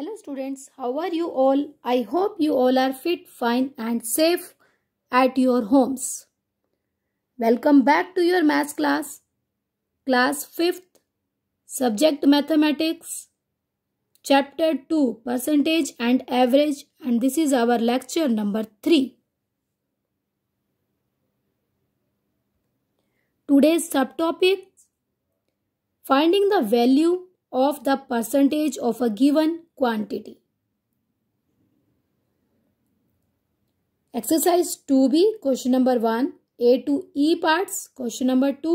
Hello students, how are you all? I hope you all are fit, fine and safe at your homes. Welcome back to your math class. Class 5th, subject mathematics, chapter 2, percentage and average and this is our lecture number 3. Today's subtopic, finding the value of the percentage of a given quantity exercise two B question number one A to E parts question number two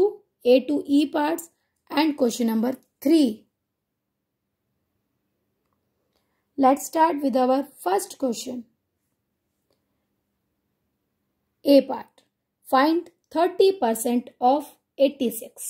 A to E parts and question number three start with start first question A part find thirty percent of of six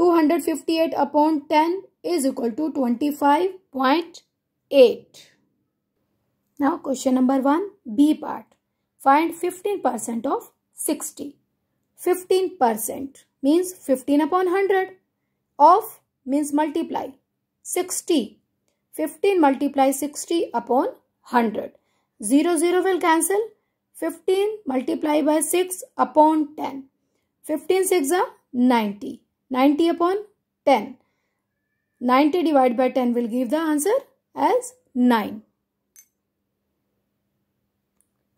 258 upon 10 is equal to 25.8. Now question number 1 B part. Find 15% of 60. 15% means 15 upon 100 of means multiply 60. 15 multiply 60 upon 100. 0 0 will cancel. 15 multiply by 6 upon 10. 15 6 are 90. 90 upon 10. 90 divided by 10 will give the answer as 9.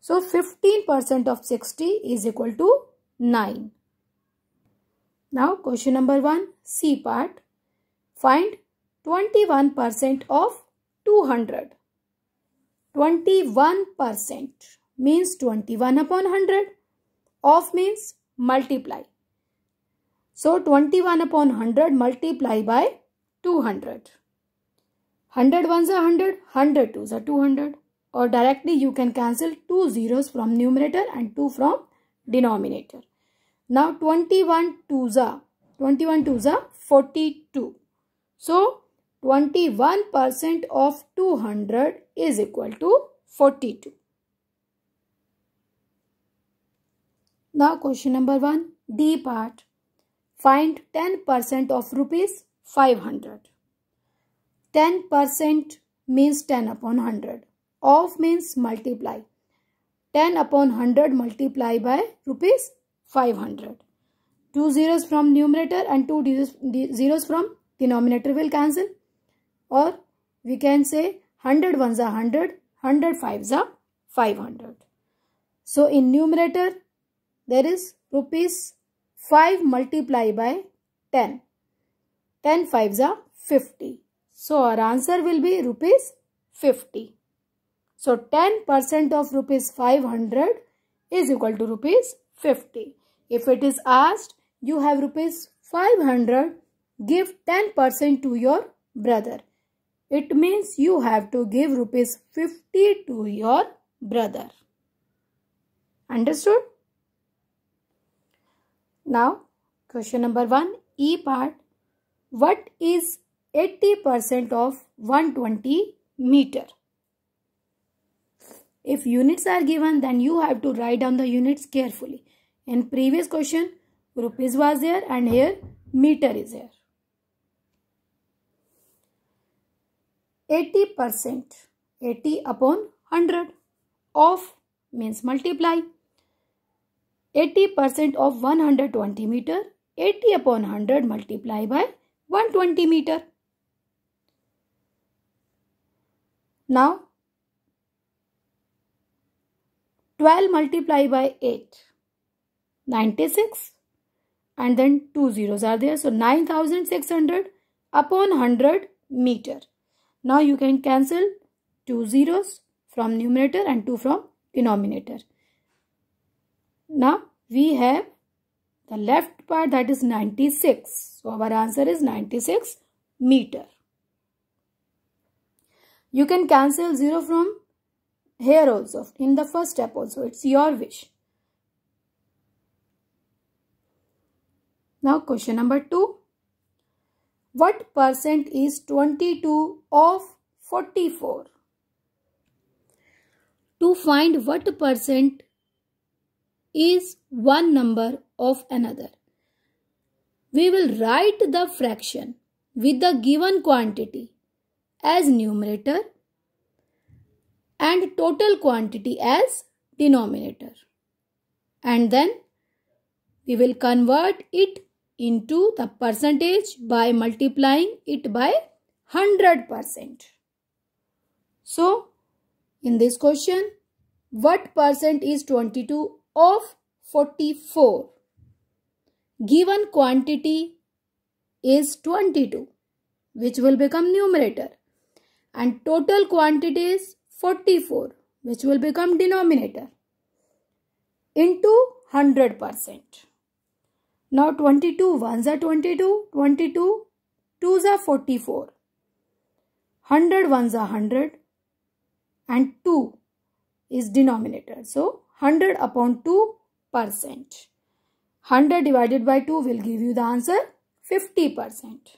So 15% of 60 is equal to 9. Now question number 1 C part. Find 21% of 200. 21% means 21 upon 100. Of means multiply. So 21 upon 100 multiply by 200. 100 ones are 100, 100 twos are 200. Or directly you can cancel two zeros from numerator and two from denominator. Now 21 twos are 21 twos are 42. So 21% of 200 is equal to 42. Now question number 1, D part. Find 10% of rupees 500. 10% means 10 upon 100. Of means multiply. 10 upon 100 multiply by rupees 500. Two zeros from numerator and two zeros from denominator will cancel. Or we can say 100 ones are 100, 100 fives are 500. So in numerator there is rupees 5 multiply by 10. 10 fives are 50. So our answer will be rupees 50. So 10% of rupees 500 is equal to rupees 50. If it is asked, you have rupees 500, give 10% to your brother. It means you have to give rupees 50 to your brother. Understood? Now, question number 1, E part. What is 80% of 120 meter? If units are given, then you have to write down the units carefully. In previous question, rupees was there and here meter is here. 80%, 80 upon 100 of means multiply 80% of 120 meter, 80 upon 100 multiply by 120 meter. Now, 12 multiply by 8, 96 and then two zeros are there. So, 9600 upon 100 meter. Now, you can cancel two zeros from numerator and two from denominator. Now we have the left part that is 96. So our answer is 96 meter. You can cancel 0 from here also. In the first step also. It's your wish. Now question number 2. What percent is 22 of 44? To find what percent is one number of another. We will write the fraction with the given quantity as numerator and total quantity as denominator. And then we will convert it into the percentage by multiplying it by 100%. So, in this question, what percent is 22 of 44. Given quantity is 22 which will become numerator and total quantity is 44 which will become denominator into 100%. Now 22 ones are 22, 22 twos are 44. 100 ones are 100 and 2 is denominator. So 100 upon 2 percent. 100 divided by 2 will give you the answer 50 percent.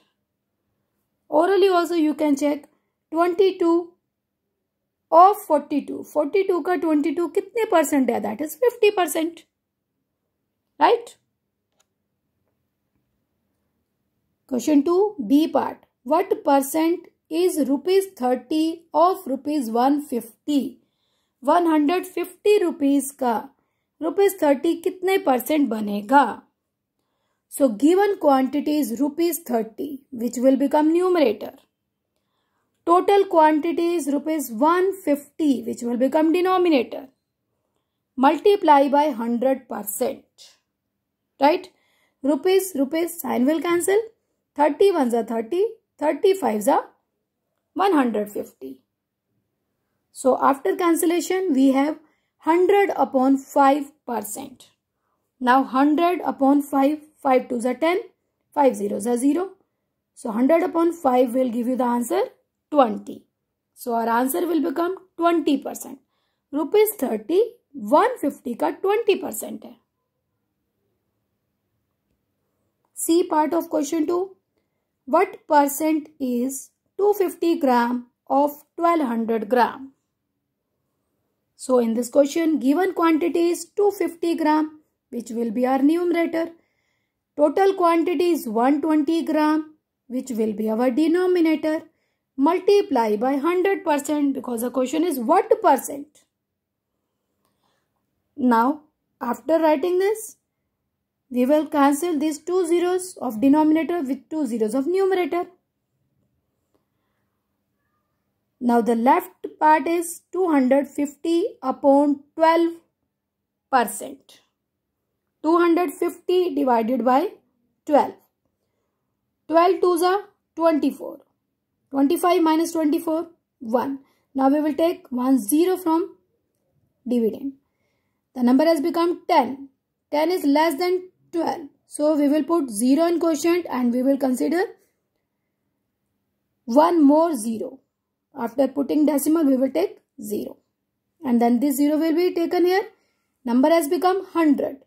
Orally also you can check 22 of 42 42 ka 22 kitne percent hai? That 50 percent, right? Question two B part. what percent is rupees 30 of rupees 150 one hundred fifty rupees का rupees thirty कितने percent बनेगा so given quantity is rupees thirty which will become numerator total quantity is rupees one fifty which will become denominator multiply by percent right rupees rupees sign will cancel thirty one जा thirty thirty five जा one hundred fifty So after cancellation, we have 100 upon 5%. Now 100 upon 5, 5 twos are 10, 5 zeros are 0. So 100 upon 5 will give you the answer 20. So our answer will become 20%. Rupees 30, 150 20% है. C part of question 2. What percent is 250 gram of 1200 gram? So in this question, given quantity is 250 gram, which will be our numerator. Total quantity is 120 gram, which will be our denominator. Multiply by 100% because the question is what percent. Now, after writing this, we will cancel these two zeros of denominator with two zeros of numerator. Now the left part is 250 upon 12 percent. 250 divided by 12. 12 twos are 24. 25 minus 24, 1. Now we will take 1 0 from dividend. The number has become 10. 10 is less than 12. So we will put 0 in quotient and we will consider 1 more 0. After putting decimal, we will take 0. And then this 0 will be taken here. Number has become 100.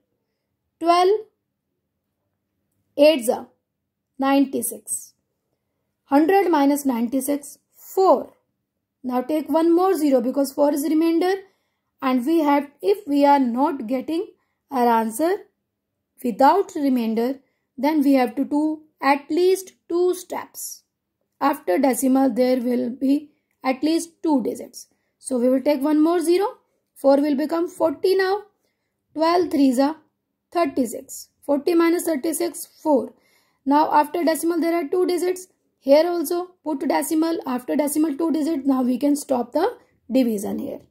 12, 8 are 96. 100 minus 96, 4. Now take one more 0 because 4 is remainder. And we have, if we are not getting our answer without remainder, then we have to do at least two steps. After decimal, there will be at least two digits. So we will take one more 0. 4 will become 40 now. 12 3s are 36. 40 minus 36, 4. Now after decimal there are two digits. Here also put decimal after decimal two digits. Now we can stop the division here.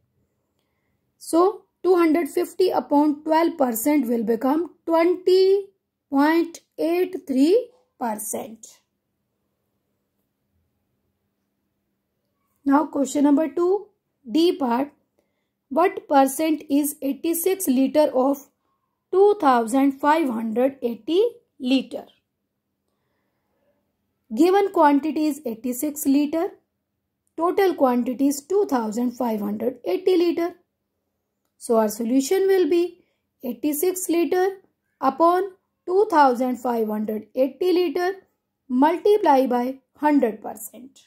So 250 upon 12% will become 20.83%. Now question number 2 D part what percent is 86 liter of 2580 liter given quantity is 86 liter total quantity is 2580 liter so our solution will be 86 liter upon 2580 liter multiply by 100 percent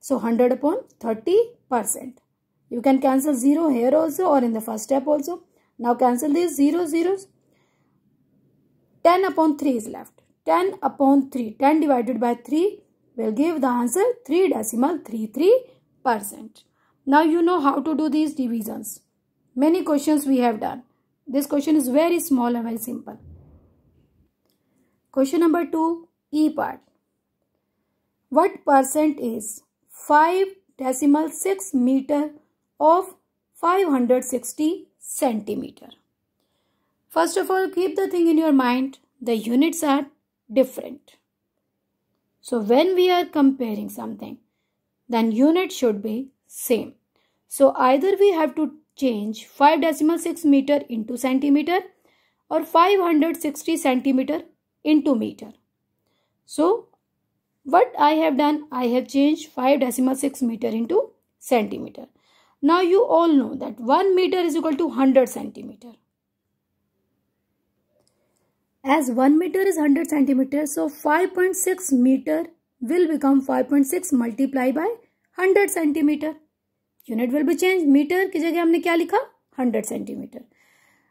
So 100 upon 30%. You can cancel 0 here also or in the first step also. Now cancel these 0 zeros. 10 upon 3 is left. 10 upon 3. 10 divided by 3 will give the answer 3 decimal 33%. Now you know how to do these divisions. Many questions we have done. This question is very small and very simple. Question number 2, E part. What percent is 5.6 meter of 560 centimeter. First of all, keep the thing in your mind. The units are different. So when we are comparing something, then unit should be same. So either we have to change 5.6 meter into centimeter or 560 centimeter into meter. So what I have done, I have changed five decimal six meter into centimeter. Now you all know that 1 meter is equal to 100 centimeter. As 1 meter is 100 centimeter, so 5.6 meter will become 5.6 multiplied by 100 centimeter. Unit will be changed. Meter की जगह हमने क्या लिखा? 100 centimeter.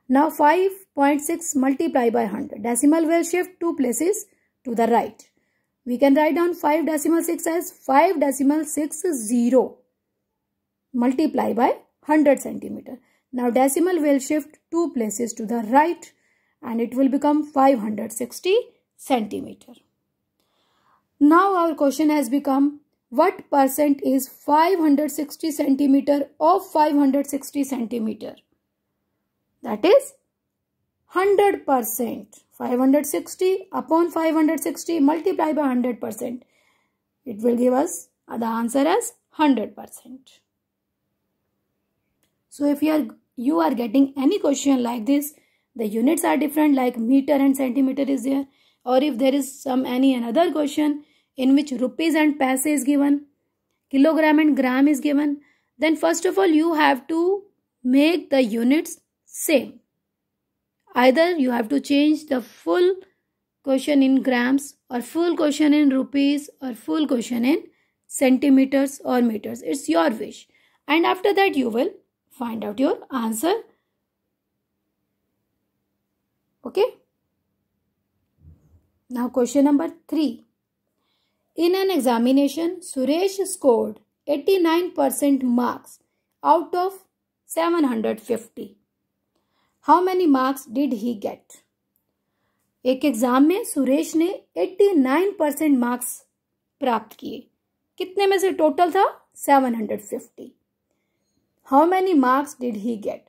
Now 5.6 multiplied by 100. Decimal will shift two places to the right. We can write down 5 decimal 6 as 5 decimal 6 0 multiply by 100 centimeter. Now decimal will shift 2 places to the right and it will become 560 centimeter. Now our question has become what percent is 560 centimeter of 560 centimeter? That is 100 percent. 560 upon 560 multiplied by 100%. It will give us uh, the answer as 100%. So if you are, you are getting any question like this, the units are different like meter and centimeter is there or if there is some any another question in which rupees and paise is given, kilogram and gram is given, then first of all you have to make the units same either you have to change the full question in grams or full question in rupees or full question in centimeters or meters it's your wish and after that you will find out your answer okay now question number 3 in an examination suresh scored 89% marks out of 750 how many marks did he get एक exam में सुरेश ने 89 percent marks प्राप्त किए कितने में से total था 750 how many marks did he get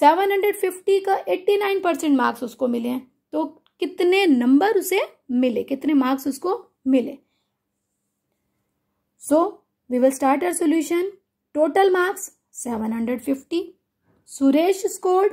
750 का 89 परसेंट मार्क्स उसको मिले हैं तो कितने नंबर उसे मिले कितने मार्क्स उसको मिले so we will start our solution total marks 750 Suresh scored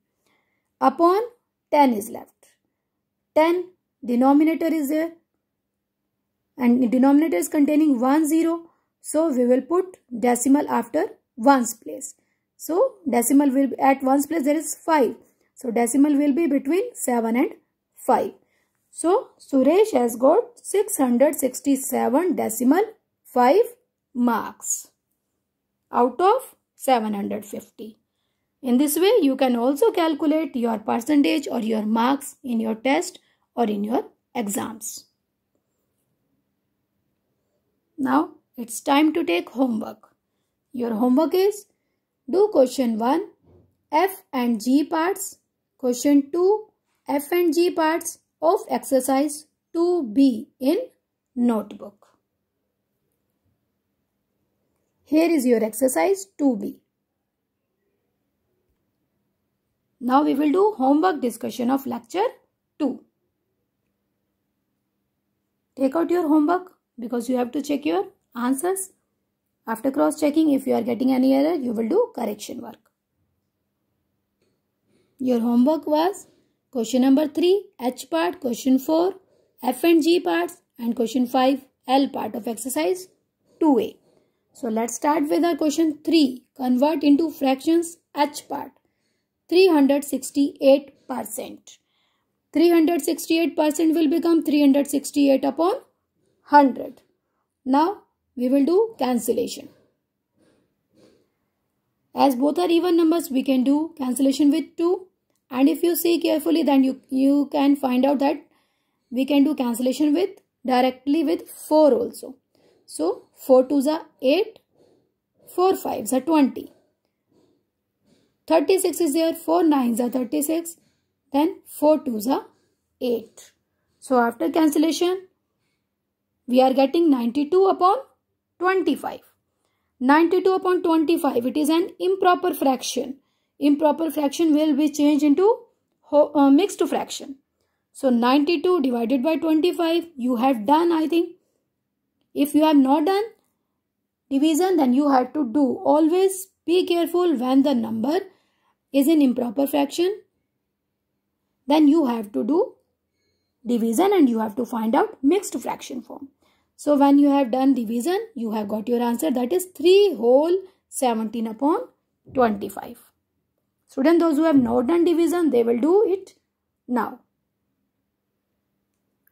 upon 10 is left. 10 denominator is there and denominator is containing 1 0. So we will put decimal after 1's place. So decimal will be at 1's place there is 5. So decimal will be between 7 and 5. So Suresh has got 667 decimal 5 marks out of 750. In this way, you can also calculate your percentage or your marks in your test or in your exams. Now, it's time to take homework. Your homework is do question 1, F and G parts, question 2, F and G parts of exercise 2B in notebook. Here is your exercise 2B. Now we will do homework discussion of lecture 2. Take out your homework because you have to check your answers. After cross checking if you are getting any error you will do correction work. Your homework was question number 3 H part, question 4 F and G parts and question 5 L part of exercise 2A. So let's start with our question 3 convert into fractions H part. 368 percent. 368 percent will become 368 upon 100. Now we will do cancellation. As both are even numbers, we can do cancellation with 2. And if you see carefully, then you, you can find out that we can do cancellation with directly with 4 also. So 4 2s are 8, 4 5s are 20. 36 is there, 4 nines are 36, then 4 twos are 8. So after cancellation, we are getting 92 upon 25. 92 upon 25, it is an improper fraction. Improper fraction will be changed into uh, mixed fraction. So 92 divided by 25, you have done I think. If you have not done division, then you have to do. Always be careful when the number is an improper fraction, then you have to do division and you have to find out mixed fraction form. So when you have done division, you have got your answer that is 3 whole 17 upon 25. Student, those who have not done division, they will do it now.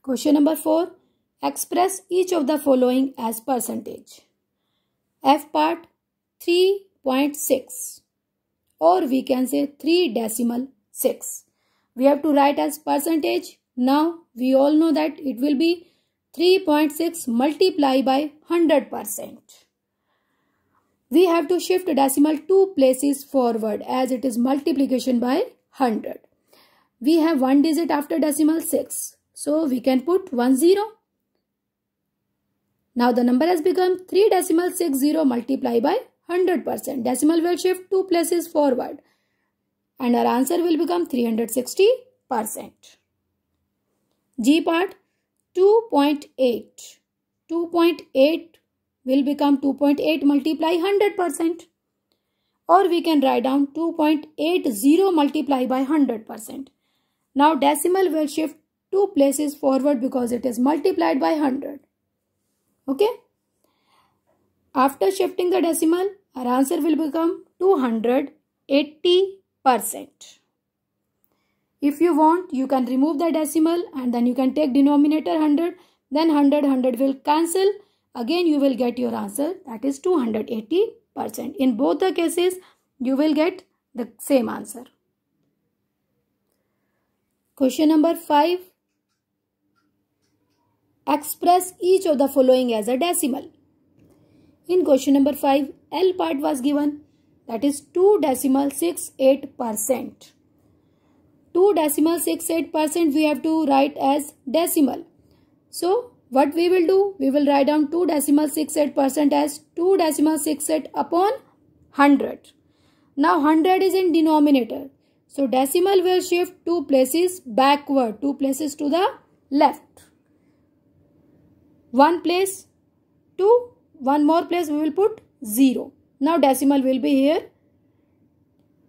Question number 4. Express each of the following as percentage. F part 3.6 or we can say 3 decimal 6. We have to write as percentage. Now we all know that it will be 3.6 multiply by 100%. We have to shift decimal 2 places forward as it is multiplication by 100. We have one digit after decimal 6. So we can put 1 0. Now the number has become 3 decimal 6 0 multiply by 100%. Decimal will shift 2 places forward and our answer will become 360%. G part 2.8. 2.8 will become 2.8 multiply 100% or we can write down 2.80 multiply by 100%. Now decimal will shift 2 places forward because it is multiplied by 100. Okay. After shifting the decimal, our answer will become 280%. If you want, you can remove the decimal and then you can take denominator 100. Then 100, 100 will cancel. Again, you will get your answer that is 280%. In both the cases, you will get the same answer. Question number 5. Express each of the following as a decimal. In question number 5, L part was given that is is two decimal eight percent Two decimal eight percent we have to write as decimal. So what we will do? We will write down two decimal eight percent as two decimal eight upon 100. Now 100 is in denominator. So decimal will shift two places backward, two places to the left. One place two, one more place we will put 0. Now decimal will be here.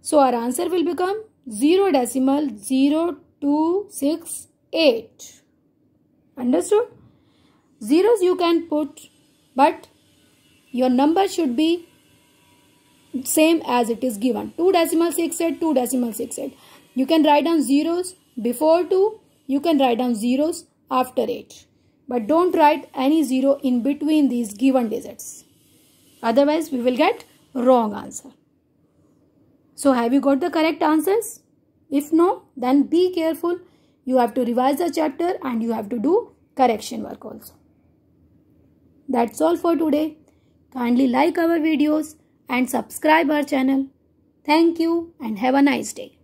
So our answer will become 0 decimal 0, 2, 6, 8. Understood? Zeros you can put but your number should be same as it is given. 2 decimal 6, 8, 2 decimal 6, 8. You can write down zeros before 2. You can write down zeros after 8. But don't write any zero in between these given digits. Otherwise, we will get wrong answer. So, have you got the correct answers? If no, then be careful. You have to revise the chapter and you have to do correction work also. That's all for today. Kindly like our videos and subscribe our channel. Thank you and have a nice day.